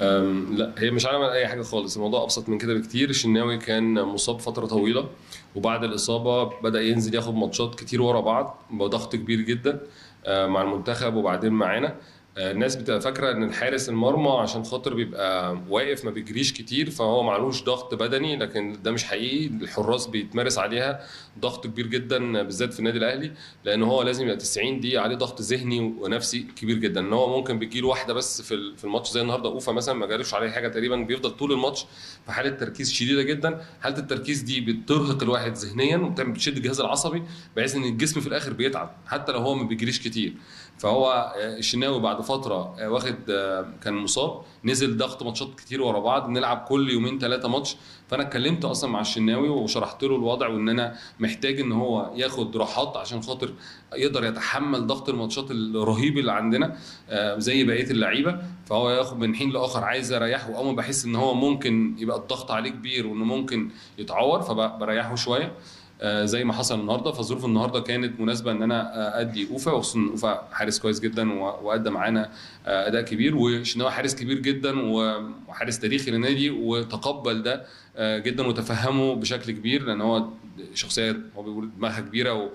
Speaker 5: لا هي مش عامله اي حاجه خالص الموضوع ابسط من كده بكتير الشناوي كان مصاب فتره طويله وبعد الاصابه بدا ينزل ياخد ماتشات كتير ورا بعض بضغط كبير جدا أه، مع المنتخب وبعدين معانا آه، الناس بتبقى فاكره ان الحارس المرمى عشان خاطر بيبقى واقف ما بيجريش كتير فهو معلوش ضغط بدني لكن ده مش حقيقي الحراس بيتمارس عليها ضغط كبير جدا بالذات في النادي الاهلي لان هو لازم يبقى 90 دقيقه عليه ضغط ذهني ونفسي كبير جدا ان هو ممكن له واحده بس في في الماتش زي النهارده اوفا مثلا ما جالوش عليه حاجه تقريبا بيفضل طول الماتش في حاله تركيز شديده جدا حاله التركيز دي بترهق الواحد ذهنيا وبتشد الجهاز العصبي بحيث ان الجسم في الاخر بيتعب حتى لو هو ما بيجريش كتير فهو آه، الشناوي بعد فتره آه، واخد آه، كان مصاب نزل ضغط ماتشات كتير ورا بعض نلعب كل يومين ثلاثه ماتش فانا اتكلمت اصلا مع الشناوي وشرحت له الوضع وان انا محتاج ان هو ياخد راحات عشان خاطر يقدر يتحمل ضغط الماتشات الرهيب اللي عندنا زي بقيه اللعيبه فهو ياخد من حين لاخر عايز اريحه واول ما بحس ان هو ممكن يبقى الضغط عليه كبير وانه ممكن يتعور فبريحه شويه آه، زي ما حصل النهارده فظروف النهارده كانت مناسبه ان انا ادي اوفا وخصوصا ان اوفا حارس كويس جدا وادى معانا آه، اداء كبير وشناوي حارس كبير جدا وحارس تاريخي للنادي وتقبل ده آه، جدا وتفهمه بشكل كبير لان هو شخصيه هو بيقول دماغها كبيره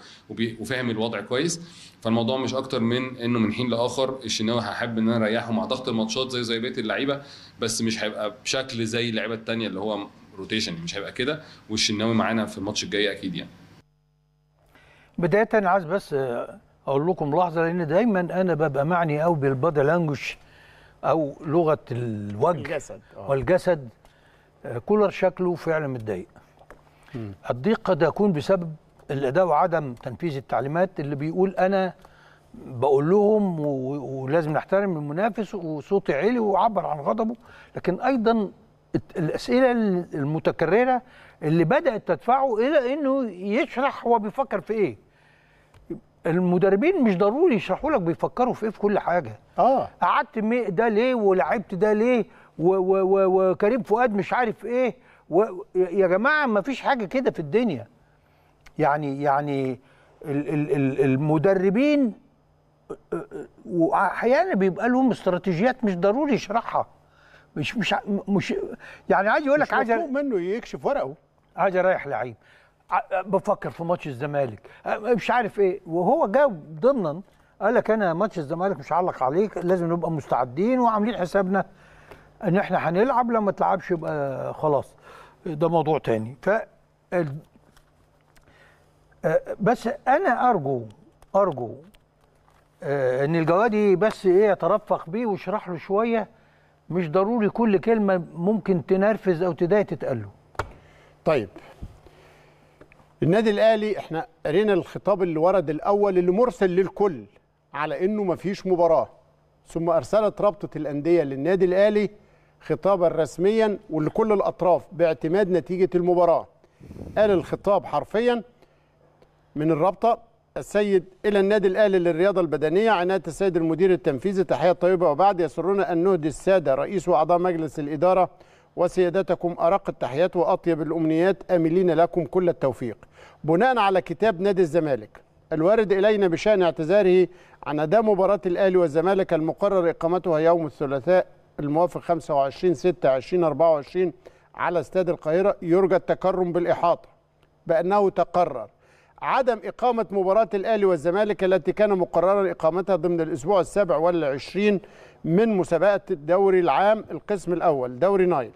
Speaker 5: وفاهم الوضع كويس فالموضوع مش اكتر من انه من حين لاخر الشناوي هحب ان انا اريحه مع ضغط الماتشات زي زي بقيه اللعيبه بس مش هيبقى بشكل زي اللعيبه الثانيه اللي هو روتيشن مش هيبقى كده والشناوي معانا في الماتش الجاي اكيد يعني
Speaker 2: بدايه انا عايز بس اقول لكم لحظه لان دايما انا ببقى معني قوي بالبادي لانجوش او لغه الوجه
Speaker 4: الجسد. آه.
Speaker 2: والجسد كولر شكله فعلا متضايق الضيق قد يكون بسبب الاداء وعدم تنفيذ التعليمات اللي بيقول انا بقول لهم ولازم نحترم المنافس وصوتي عالي وعبر عن غضبه لكن ايضا الاسئله المتكرره اللي بدات تدفعه الى انه يشرح هو بيفكر في ايه المدربين مش ضروري يشرحوا لك بيفكروا في ايه في كل حاجه اه قعدت ده ليه ولعبت ده ليه وكريم فؤاد مش عارف ايه يا جماعه ما فيش حاجه كده في الدنيا يعني يعني ال ال ال المدربين واحيانا بيبقى لهم استراتيجيات مش ضروري يشرحها مش مش مش يعني عايز يقول لك عايز منه يكشف ورقه عايز اريح لعيب بفكر في ماتش الزمالك مش عارف ايه وهو جاب ضمنا قال لك انا ماتش الزمالك مش هعلق عليك لازم نبقى مستعدين وعاملين حسابنا ان احنا هنلعب لما تلعبش يبقى خلاص ده موضوع تاني ف بس انا ارجو ارجو ان الجوادي بس ايه يترفق بيه ويشرح له شويه مش ضروري كل كلمه ممكن تنرفز او
Speaker 3: تضايق تتقال له طيب النادي الاهلي احنا قرينا الخطاب اللي ورد الاول اللي مرسل للكل على انه مفيش مباراه ثم ارسلت رابطه الانديه للنادي الاهلي خطابا رسميا ولكل الاطراف باعتماد نتيجه المباراه قال الخطاب حرفيا من الرابطه السيد إلى النادي الأهلي للرياضة البدنية عناية السيد المدير التنفيذي تحية طيبة وبعد يسرنا أن نهدي السادة رئيس وأعضاء مجلس الإدارة وسيادتكم أرق التحيات وأطيب الأمنيات آملين لكم كل التوفيق بناء على كتاب نادي الزمالك الوارد إلينا بشأن اعتذاره عن أداء مباراة الأهلي والزمالك المقرر إقامتها يوم الثلاثاء الموافق 25 6 2024 على استاد القاهرة يرجى التكرم بالإحاطة بأنه تقرر عدم إقامة مباراة الأهلي والزمالك التي كان مقررا إقامتها ضمن الأسبوع السابع والعشرين من مسابقة الدوري العام القسم الأول دوري نايل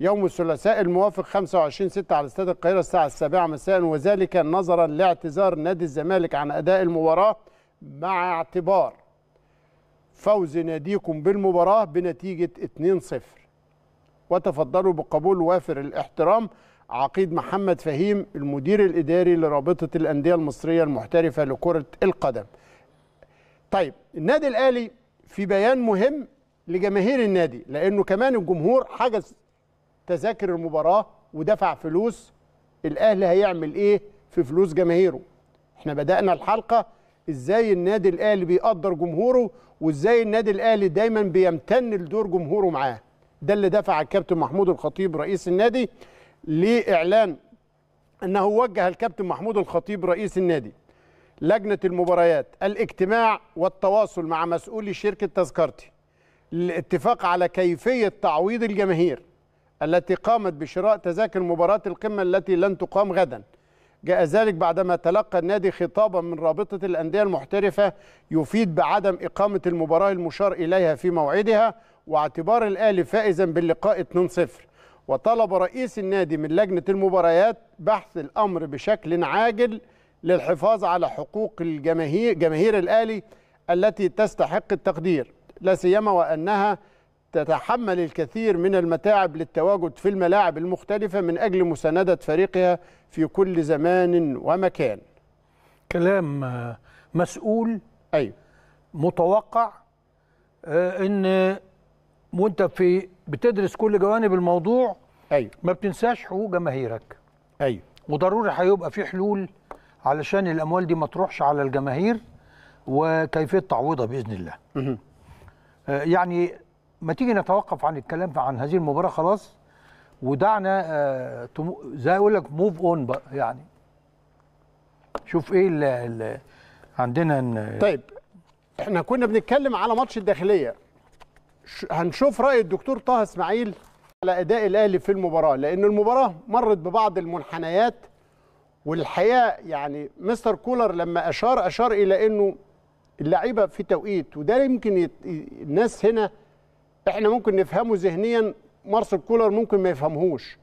Speaker 3: يوم الثلاثاء الموافق 25 6 على استاد القاهرة الساعة السابعة مساء وذلك نظرا لاعتذار نادي الزمالك عن أداء المباراة مع اعتبار فوز ناديكم بالمباراة بنتيجة 2-0 وتفضلوا بقبول وافر الاحترام عقيد محمد فهيم المدير الإداري لرابطة الأندية المصرية المحترفة لكرة القدم طيب النادي الأهلي في بيان مهم لجماهير النادي لأنه كمان الجمهور حجز تذاكر المباراة ودفع فلوس الأهلي هيعمل إيه في فلوس جماهيره احنا بدأنا الحلقة ازاي النادي الأهلي بيقدر جمهوره وازاي النادي الأهلي دايما بيمتن لدور جمهوره معاه ده اللي دفع الكابتن محمود الخطيب رئيس النادي لإعلان أنه وجه الكابتن محمود الخطيب رئيس النادي لجنة المباريات الاجتماع والتواصل مع مسؤولي شركة تذكرتي للاتفاق على كيفية تعويض الجماهير التي قامت بشراء تذاكر مباراة القمة التي لن تقام غدا جاء ذلك بعدما تلقى النادي خطابا من رابطة الأندية المحترفة يفيد بعدم إقامة المباراة المشار إليها في موعدها واعتبار الأهلي فائزا باللقاء 2-0 وطلب رئيس النادي من لجنة المباريات بحث الأمر بشكل عاجل للحفاظ على حقوق الجماهير جماهير الأهلي التي تستحق التقدير لا سيما وأنها تتحمل الكثير من المتاعب للتواجد في الملاعب المختلفة من أجل مساندة فريقها في كل زمان ومكان
Speaker 2: كلام آه، مسؤول أيوه متوقع آه، ان وانت في بتدرس كل جوانب الموضوع ايوه ما بتنساش حقوق جماهيرك ايوه وضروري هيبقى في حلول علشان الاموال دي ما تروحش على الجماهير وكيفيه تعويضها باذن الله. آه يعني ما تيجي نتوقف عن الكلام عن هذه المباراه خلاص ودعنا آه زي اقول لك موف اون بقى يعني شوف
Speaker 3: ايه اللي عندنا طيب احنا كنا بنتكلم على ماتش الداخليه هنشوف راي الدكتور طه اسماعيل على اداء الاهلي في المباراه لان المباراه مرت ببعض المنحنيات والحقيقه يعني مستر كولر لما اشار اشار الى انه اللعيبه في توقيت وده يمكن يت... الناس هنا احنا ممكن نفهمه ذهنيا مارسيل كولر ممكن ما يفهمهوش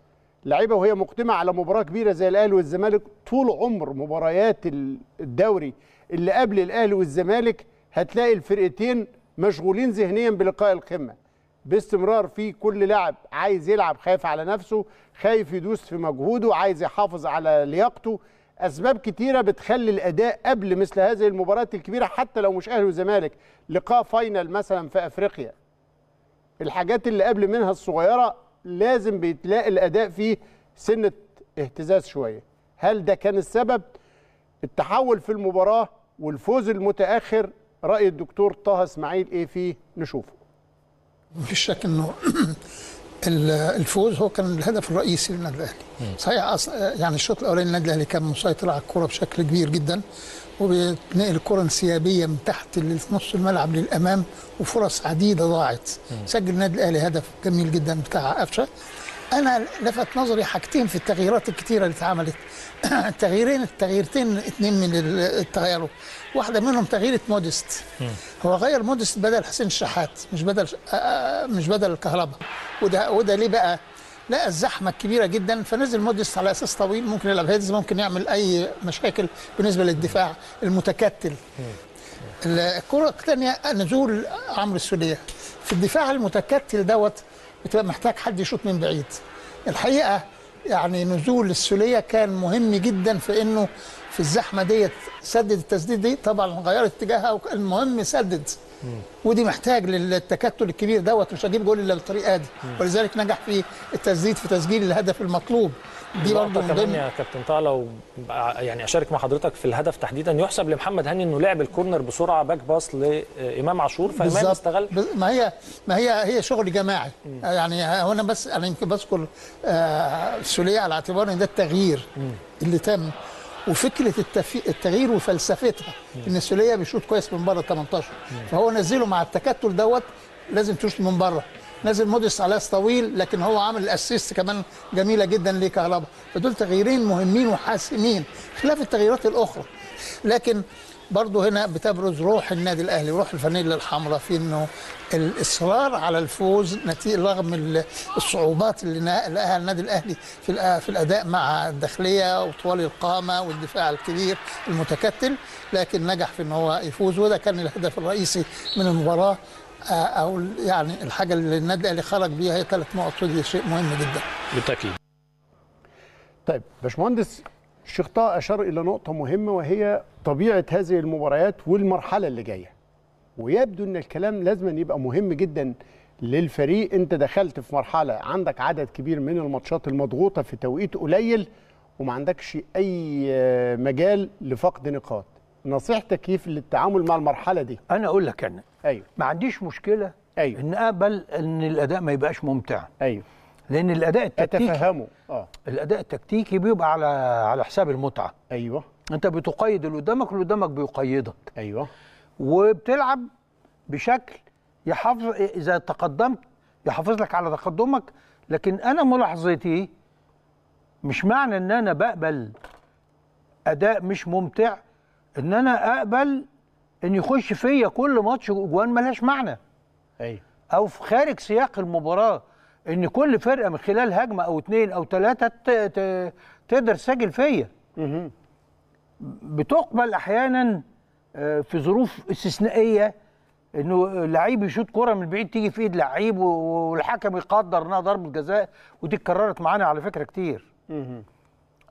Speaker 3: لعيبه وهي مقدمه على مباراه كبيره زي الاهلي والزمالك طول عمر مباريات الدوري اللي قبل الاهلي والزمالك هتلاقي الفرقتين مشغولين ذهنيا بلقاء القمه باستمرار في كل لاعب عايز يلعب خايف على نفسه خايف يدوس في مجهوده عايز يحافظ على لياقته اسباب كتيره بتخلي الاداء قبل مثل هذه المباريات الكبيره حتى لو مش اهلي وزمالك لقاء فاينل مثلا في افريقيا الحاجات اللي قبل منها الصغيره لازم بيتلاقي الاداء فيه سنه اهتزاز شويه هل ده كان السبب التحول في المباراه والفوز المتاخر راي الدكتور طه اسماعيل ايه فيه نشوفه
Speaker 6: مفيش شك انه الفوز هو كان الهدف الرئيسي للنادي الاهلي صحيح يعني الشوط الاولاني النادي الاهلي كان مسيطر على الكره بشكل كبير جدا وبتنقل الكره انسيابيه من تحت نص الملعب للامام وفرص عديده ضاعت سجل النادي الاهلي هدف جميل جدا بتاع قفشه انا لفت نظري حاجتين في التغييرات الكتيره اللي اتعملت التغييرين التغييرتين اتنين من التغيروا واحده منهم تغيير مودست هو غير مودست بدل حسين الشحات مش بدل آه، آه، مش بدل الكهرباء وده وده ليه بقى لقى الزحمه الكبيره جدا فنزل مودست على اساس طويل ممكن يلعب هيدز ممكن يعمل اي مشاكل بالنسبه للدفاع المتكتل الكره الثانيه نزول عمرو السوليه في الدفاع المتكتل دوت بتبقى محتاج حد يشوط من بعيد الحقيقه يعني نزول السوليه كان مهم جدا في انه في الزحمه ديت سدد التسديد دي طبعا غيرت اتجاهها المهم سدد ودي محتاج للتكتل الكبير دوت مش هجيب جول الا بالطريقه دي ولذلك نجح في التسديد في تسجيل الهدف المطلوب دي برضه من ضمن يا
Speaker 2: كابتن طه لو يعني اشارك مع حضرتك في الهدف تحديدا يحسب لمحمد هاني انه لعب الكورنر بسرعه باك باص لامام عاشور فامام استغل
Speaker 6: ما هي ما هي هي شغل جماعي مم. يعني هنا بس انا يمكن بذكر آه سوليه على اعتبار ان ده التغيير مم. اللي تم وفكره التغيير وفلسفتها ان السوليه بيشوط كويس من بره 18 فهو نزله مع التكتل دوت لازم تشوط من بره نازل موديس على طويل لكن هو عامل الاسيست كمان جميله جدا لكهربا فدول تغييرين مهمين وحاسمين خلاف التغييرات الاخرى لكن برضه هنا بتبرز روح النادي الاهلي روح الفانيلا الحمراء في انه الاصرار على الفوز نتيجه رغم الصعوبات اللي لقاها النادي الاهلي في في الاداء مع الداخليه وطوال القامه والدفاع الكبير المتكتل لكن نجح في ان هو يفوز وده كان الهدف الرئيسي من المباراه آه، او يعني الحاجه اللي النادي الاهلي خرج بيها هي ثلاث نقط ودي شيء مهم جدا.
Speaker 3: بالتاكيد. طيب باشمهندس الشيخ طه اشار الى نقطه مهمه وهي طبيعه هذه المباريات والمرحله اللي جايه ويبدو ان الكلام لازم يبقى مهم جدا للفريق انت دخلت في مرحله عندك عدد كبير من الماتشات المضغوطه في توقيت قليل وما عندكش اي مجال لفقد نقاط نصيحتك كيف للتعامل مع المرحله دي انا اقول لك انا ايوه ما عنديش
Speaker 2: مشكله ايوه ان اقبل ان الاداء ما يبقاش ممتع ايوه لان الاداء التكتيكي اتفهمه اه الاداء التكتيكي بيبقى على على حساب المتعه ايوه انت بتقيد اللي قدامك واللي قدامك بيقيدك ايوه وبتلعب بشكل يحافظ اذا تقدمت يحافظ لك على تقدمك لكن انا ملاحظتي مش معنى ان انا بقبل اداء مش ممتع ان انا اقبل ان يخش فيا كل ماتش اجوان ملهاش معنى ايوه او في خارج سياق المباراه ان كل فرقه من خلال هجمه او اتنين او ثلاثه تقدر تسجل فيا بتقبل احيانا آه، في ظروف استثنائيه انه لعيب يشوط كره من بعيد تيجي في ايد لعيب والحكم يقدر انها ضربه جزاء ودي اتكررت معانا على فكره كتير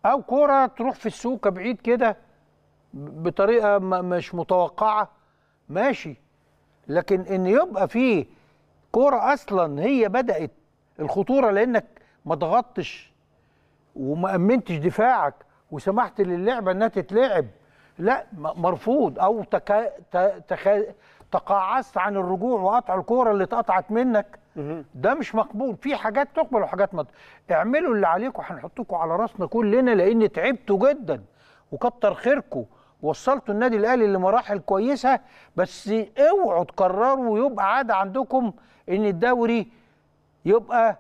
Speaker 2: او كره تروح في السوكه بعيد كده بطريقه مش متوقعه ماشي لكن ان يبقى في كوره اصلا هي بدات الخطوره لانك ما ضغطتش وما امنتش دفاعك وسمحت للعبه انها تتلعب لا مرفوض او تكا تخ... تقاعست عن الرجوع وقطع الكوره اللي اتقطعت منك ده مش مقبول في حاجات تقبل وحاجات ما اعملوا اللي عليكم هنحطكم على راسنا كلنا لان تعبتوا جدا وكتر خيركم وصلتوا النادي الاهلي لمراحل كويسه بس اوعوا تكرروا ويبقى عاده عندكم ان الدوري يبقى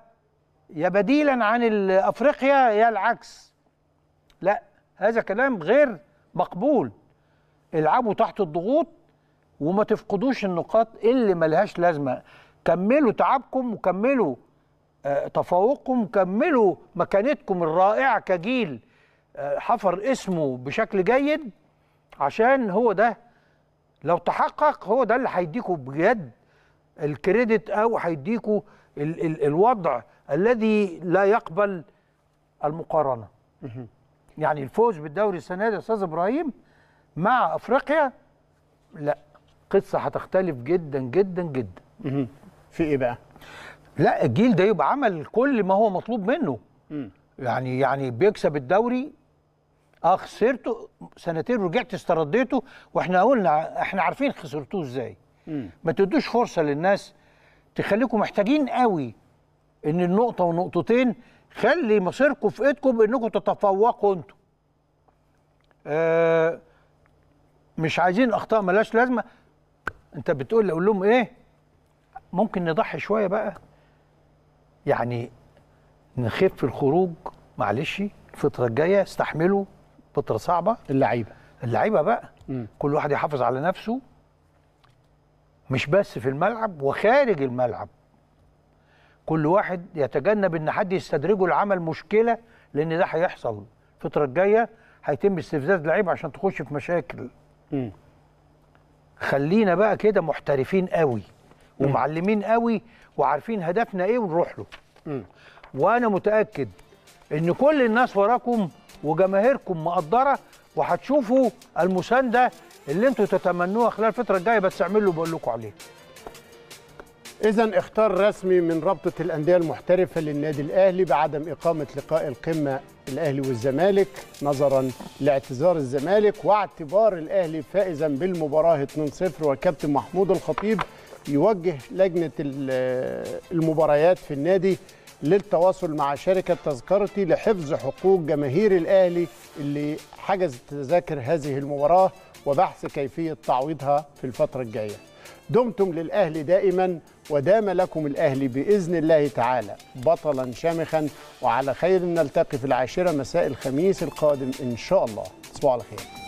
Speaker 2: يا بديلا عن افريقيا يا العكس لا هذا كلام غير مقبول العبوا تحت الضغوط وما تفقدوش النقاط اللي ملهاش لازمه كملوا تعبكم وكملوا آه، تفوقكم وكملوا مكانتكم الرائعه كجيل آه، حفر اسمه بشكل جيد عشان هو ده لو تحقق هو ده اللي هيديكوا بجد الكريدت او هيديكوا ال ال الوضع الذي لا يقبل المقارنه يعني الفوز بالدوري السنه دي يا استاذ ابراهيم مع افريقيا لا قصه هتختلف جدا جدا جدا في ايه بقى لا الجيل ده يبقى عمل كل ما هو مطلوب منه يعني يعني بيكسب الدوري اه خسرته سنتين رجعت استرديته واحنا قلنا احنا عارفين خسرتوه ازاي ما تدوش فرصه للناس تخليكم محتاجين قوي ان النقطه ونقطتين خلي مصيركم في ايدكم بانكم تتفوقوا انتوا آه مش عايزين اخطاء ملاش لازمه انت بتقول اقول لهم ايه ممكن نضحي شويه بقى يعني نخف الخروج معلش الفتره الجايه استحملوا فتره صعبه اللعيبه اللعيبه بقى م. كل واحد يحافظ على نفسه مش بس في الملعب وخارج الملعب كل واحد يتجنب ان حد يستدرجه لعمل مشكله لان ده هيحصل الفتره الجايه هيتم استفزاز لعيبه عشان تخش في مشاكل م. خلينا بقى كده محترفين قوي ومعلمين قوي وعارفين هدفنا ايه ونروح له م. وانا متاكد ان كل الناس وراكم وجماهيركم مقدره وهتشوفوا
Speaker 3: المسانده اللي انتوا تتمنوها خلال الفتره الجايه بس اعملوا اللي بقول لكم عليه إذا اختار رسمي من رابطة الأندية المحترفة للنادي الأهلي بعدم إقامة لقاء القمة الأهلي والزمالك نظرا لاعتذار الزمالك واعتبار الأهلي فائزا بالمباراة 2-0 وكابتن محمود الخطيب يوجه لجنة المباريات في النادي للتواصل مع شركة تذكرتي لحفظ حقوق جماهير الأهلي اللي حجزت تذاكر هذه المباراة وبحث كيفية تعويضها في الفترة الجاية دمتم للأهلي دائما ودام لكم الأهلي بإذن الله تعالى بطلا شامخا وعلى خير نلتقي في العاشرة مساء الخميس القادم إن شاء الله تصبحوا على خير